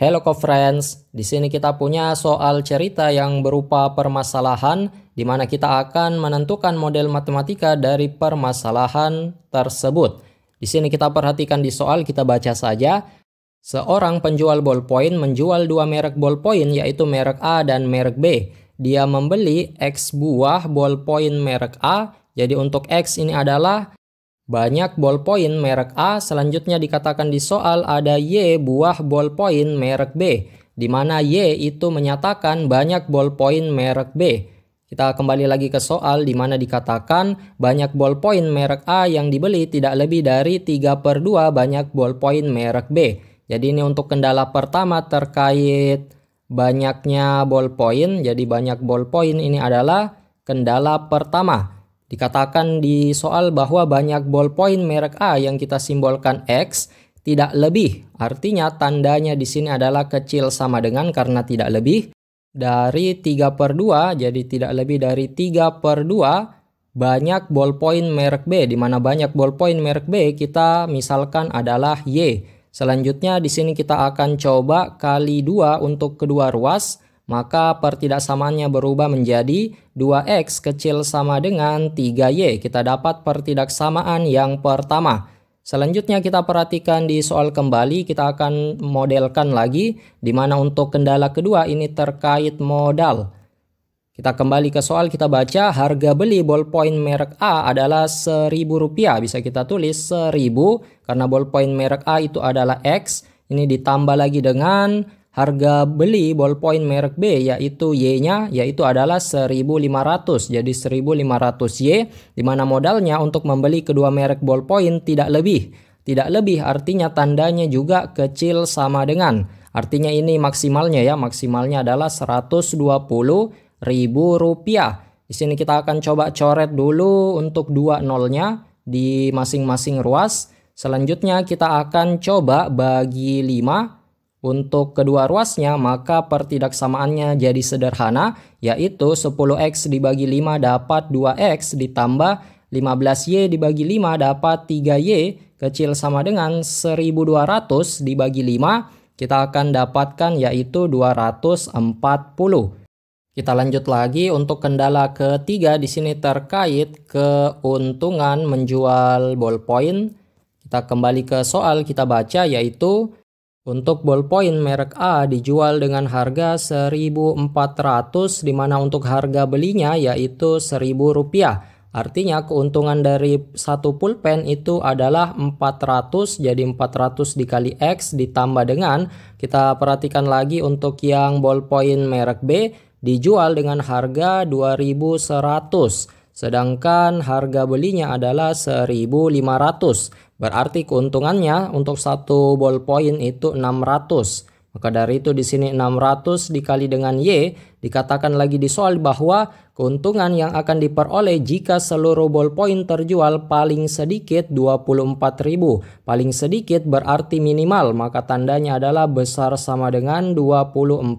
Hello co friends, di sini kita punya soal cerita yang berupa permasalahan di mana kita akan menentukan model matematika dari permasalahan tersebut. Di sini kita perhatikan di soal kita baca saja. Seorang penjual ballpoint menjual dua merek ballpoint yaitu merek A dan merek B. Dia membeli X buah ballpoint merek A. Jadi untuk X ini adalah banyak ballpoint merek A selanjutnya dikatakan di soal ada Y buah ballpoint merek B, di mana Y itu menyatakan banyak ballpoint merek B. Kita kembali lagi ke soal di mana dikatakan banyak ballpoint merek A yang dibeli tidak lebih dari 3 per 2 banyak ballpoint merek B. Jadi ini untuk kendala pertama terkait banyaknya ballpoint. Jadi banyak ballpoint ini adalah kendala pertama. Dikatakan di soal bahwa banyak ballpoint merek A yang kita simbolkan X tidak lebih. Artinya tandanya di sini adalah kecil sama dengan karena tidak lebih dari 3 per 2. Jadi tidak lebih dari 3 per 2 banyak ballpoint merek B. Di mana banyak ballpoint merek B kita misalkan adalah Y. Selanjutnya di sini kita akan coba kali 2 untuk kedua ruas maka pertidaksamaannya berubah menjadi 2x kecil sama dengan 3y. Kita dapat pertidaksamaan yang pertama. Selanjutnya kita perhatikan di soal kembali kita akan modelkan lagi di mana untuk kendala kedua ini terkait modal. Kita kembali ke soal kita baca harga beli ballpoint merek A adalah Rp1.000. Bisa kita tulis Rp1.000 karena ballpoint merek A itu adalah X. Ini ditambah lagi dengan Harga beli ballpoint merek B yaitu Y-nya yaitu adalah 1.500. Jadi 1.500 Y di mana modalnya untuk membeli kedua merek ballpoint tidak lebih. Tidak lebih artinya tandanya juga kecil sama dengan. Artinya ini maksimalnya ya, maksimalnya adalah 120 ribu rupiah. Di sini kita akan coba coret dulu untuk dua nolnya di masing-masing ruas. Selanjutnya kita akan coba bagi 5 untuk kedua ruasnya, maka pertidaksamaannya jadi sederhana, yaitu 10x dibagi 5 dapat 2x ditambah 15y dibagi 5 dapat 3y kecil sama dengan 1200 dibagi 5, kita akan dapatkan yaitu 240. Kita lanjut lagi untuk kendala ketiga di sini terkait keuntungan menjual ballpoint. Kita kembali ke soal kita baca yaitu untuk ballpoint merek A dijual dengan harga 1.400 di mana untuk harga belinya yaitu Rp1.000. Artinya keuntungan dari satu pulpen itu adalah 400 jadi 400 dikali X ditambah dengan kita perhatikan lagi untuk yang ballpoint merek B dijual dengan harga 2100. Sedangkan harga belinya adalah 1500 Berarti keuntungannya untuk satu ballpoint itu 600 maka dari itu di sini 600 dikali dengan Y dikatakan lagi di soal bahwa keuntungan yang akan diperoleh jika seluruh ballpoint terjual paling sedikit 24.000. Paling sedikit berarti minimal maka tandanya adalah besar sama dengan 24.000.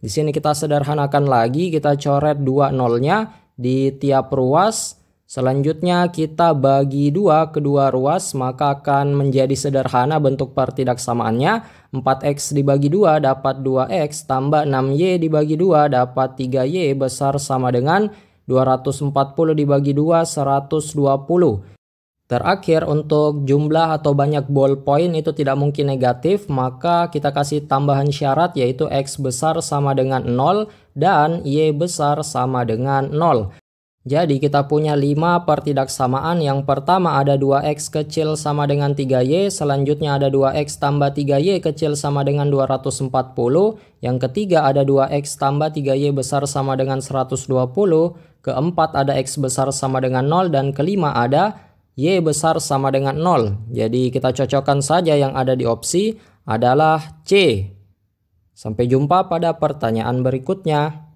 Di sini kita sederhanakan lagi kita coret dua nolnya di tiap ruas. Selanjutnya kita bagi dua kedua ruas maka akan menjadi sederhana bentuk pertidaksamaannya. 4x dibagi 2 dapat 2x tambah 6y dibagi 2 dapat 3y besar sama dengan 240 dibagi 2 120. Terakhir untuk jumlah atau banyak ballpoint itu tidak mungkin negatif maka kita kasih tambahan syarat yaitu X besar sama dengan 0 dan Y besar sama dengan 0. Jadi kita punya 5 pertidaksamaan yang pertama ada 2x kecil sama dengan 3y, selanjutnya ada 2x tambah 3y kecil sama dengan 240, yang ketiga ada 2x tambah 3y besar sama dengan 120, keempat ada x besar sama dengan 0, dan kelima ada y besar sama dengan 0. Jadi kita cocokkan saja yang ada di opsi adalah C. Sampai jumpa pada pertanyaan berikutnya.